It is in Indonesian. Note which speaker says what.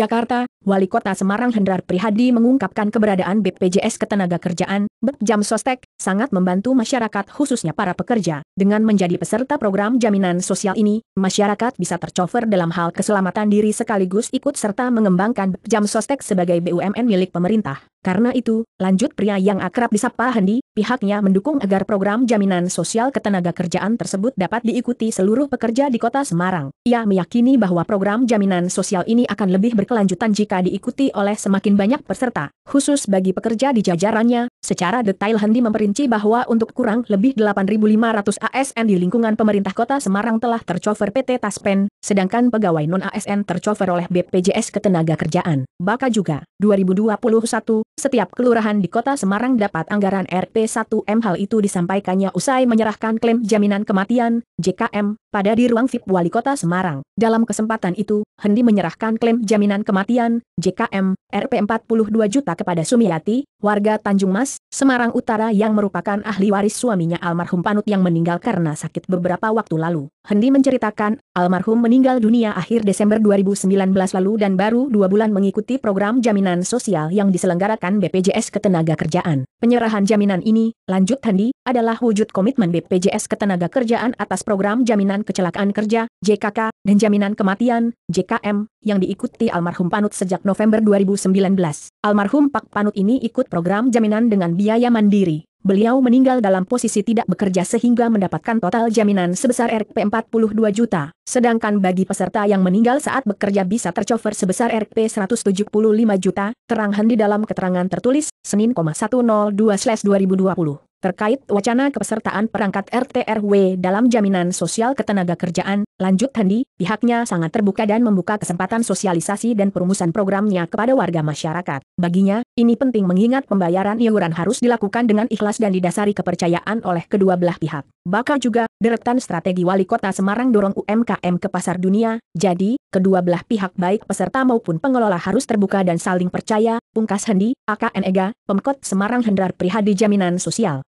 Speaker 1: Jakarta, Wali Kota Semarang Hendrar Prihadi mengungkapkan keberadaan BPJS Ketenagakerjaan, Jam Sostek, sangat membantu masyarakat khususnya para pekerja. Dengan menjadi peserta program jaminan sosial ini, masyarakat bisa tercover dalam hal keselamatan diri sekaligus ikut serta mengembangkan Jam Sostek sebagai BUMN milik pemerintah. Karena itu, lanjut pria yang akrab disapa Hendi, pihaknya mendukung agar program jaminan sosial ketenaga kerjaan tersebut dapat diikuti seluruh pekerja di kota Semarang. Ia meyakini bahwa program jaminan sosial ini akan lebih berkelanjutan jika diikuti oleh semakin banyak peserta, khusus bagi pekerja di jajarannya. Secara detail Hendi memperinci bahwa untuk kurang lebih 8.500 ASN di lingkungan pemerintah kota Semarang telah tercover PT Taspen, sedangkan pegawai non-ASN tercover oleh BPJS Ketenaga Kerjaan. Baka juga, 2021, setiap kelurahan di kota Semarang dapat anggaran RP1M hal itu disampaikannya usai menyerahkan klaim jaminan kematian, JKM, pada di ruang VIP Wali Kota Semarang. Dalam kesempatan itu, Hendi menyerahkan klaim jaminan kematian, JKM, RP42 juta kepada Sumiati, warga Tanjung Mas, Semarang Utara yang merupakan ahli waris suaminya almarhum Panut yang meninggal karena sakit beberapa waktu lalu. Hendi menceritakan, almarhum meninggal dunia akhir Desember 2019 lalu dan baru dua bulan mengikuti program jaminan sosial yang diselenggarakan penyerahan BPJS Ketenagakerjaan. Penyerahan jaminan ini, lanjut Handi, adalah wujud komitmen BPJS Ketenagakerjaan atas program jaminan kecelakaan kerja, JKK, dan jaminan kematian, JKM, yang diikuti almarhum Panut sejak November 2019. Almarhum Pak Panut ini ikut program jaminan dengan biaya mandiri beliau meninggal dalam posisi tidak bekerja sehingga mendapatkan total jaminan sebesar Rp 42 juta, sedangkan bagi peserta yang meninggal saat bekerja bisa tercover sebesar Rp 175 juta, terang Hendi dalam keterangan tertulis, Senin, 102 2020 Terkait wacana kepesertaan perangkat RTRW dalam jaminan sosial ketenaga kerjaan, lanjut Handi, pihaknya sangat terbuka dan membuka kesempatan sosialisasi dan perumusan programnya kepada warga masyarakat. Baginya, ini penting mengingat pembayaran iuran harus dilakukan dengan ikhlas dan didasari kepercayaan oleh kedua belah pihak. Bakal juga, deretan strategi wali kota Semarang dorong UMKM ke pasar dunia, jadi, kedua belah pihak baik peserta maupun pengelola harus terbuka dan saling percaya, pungkas Handi, AKN Ega, Pemkot Semarang Hendrar Prihadi Jaminan Sosial.